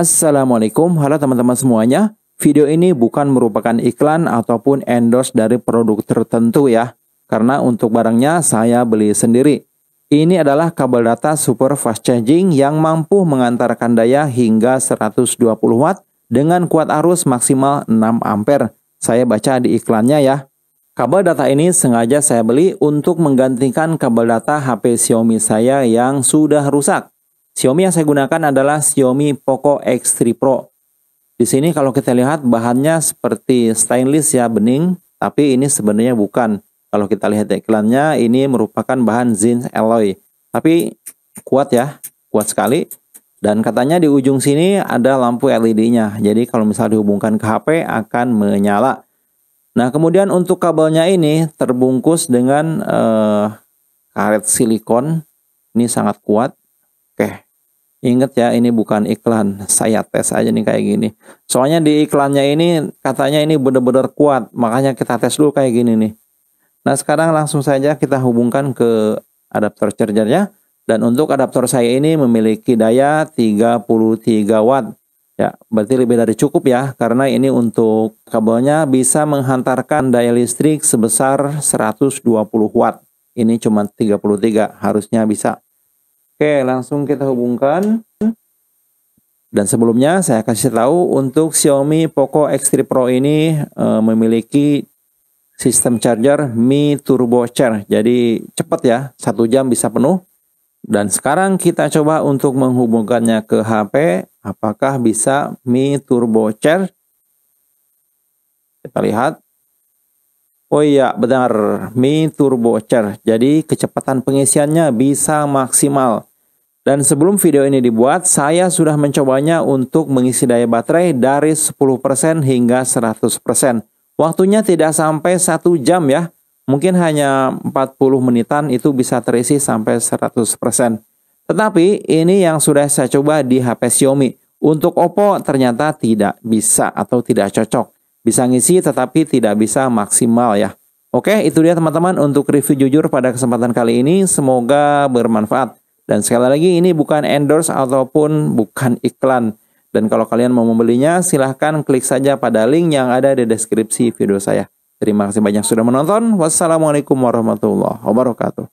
Assalamualaikum, halo teman-teman semuanya. Video ini bukan merupakan iklan ataupun endorse dari produk tertentu ya, karena untuk barangnya saya beli sendiri. Ini adalah kabel data super fast charging yang mampu mengantarkan daya hingga 120 watt dengan kuat arus maksimal 6 ampere. Saya baca di iklannya ya. Kabel data ini sengaja saya beli untuk menggantikan kabel data HP Xiaomi saya yang sudah rusak. Xiaomi yang saya gunakan adalah Xiaomi Poco X3 Pro. Di sini kalau kita lihat bahannya seperti stainless ya bening, tapi ini sebenarnya bukan. Kalau kita lihat iklannya, ini merupakan bahan zinc alloy. Tapi kuat ya, kuat sekali. Dan katanya di ujung sini ada lampu LED-nya. Jadi kalau misalnya dihubungkan ke HP akan menyala. Nah kemudian untuk kabelnya ini terbungkus dengan eh, karet silikon. Ini sangat kuat. Oke. inget ya, ini bukan iklan. Saya tes aja nih kayak gini. Soalnya di iklannya ini katanya ini bener-bener kuat, makanya kita tes dulu kayak gini nih. Nah, sekarang langsung saja kita hubungkan ke adaptor chargernya dan untuk adaptor saya ini memiliki daya 33 watt. Ya, berarti lebih dari cukup ya karena ini untuk kabelnya bisa menghantarkan daya listrik sebesar 120 watt. Ini cuma 33, harusnya bisa. Oke, langsung kita hubungkan. Dan sebelumnya saya kasih tahu untuk Xiaomi Poco X3 Pro ini e, memiliki sistem charger Mi Turbo Charge. Jadi cepat ya, satu jam bisa penuh. Dan sekarang kita coba untuk menghubungkannya ke HP. Apakah bisa Mi Turbo Charge? Kita lihat. Oh iya, benar. Mi Turbo Charge. Jadi kecepatan pengisiannya bisa maksimal dan sebelum video ini dibuat, saya sudah mencobanya untuk mengisi daya baterai dari 10% hingga 100%. Waktunya tidak sampai 1 jam ya. Mungkin hanya 40 menitan itu bisa terisi sampai 100%. Tetapi ini yang sudah saya coba di HP Xiaomi. Untuk Oppo ternyata tidak bisa atau tidak cocok. Bisa ngisi tetapi tidak bisa maksimal ya. Oke, itu dia teman-teman untuk review jujur pada kesempatan kali ini. Semoga bermanfaat. Dan sekali lagi ini bukan endorse ataupun bukan iklan. Dan kalau kalian mau membelinya, silahkan klik saja pada link yang ada di deskripsi video saya. Terima kasih banyak sudah menonton. Wassalamualaikum warahmatullahi wabarakatuh.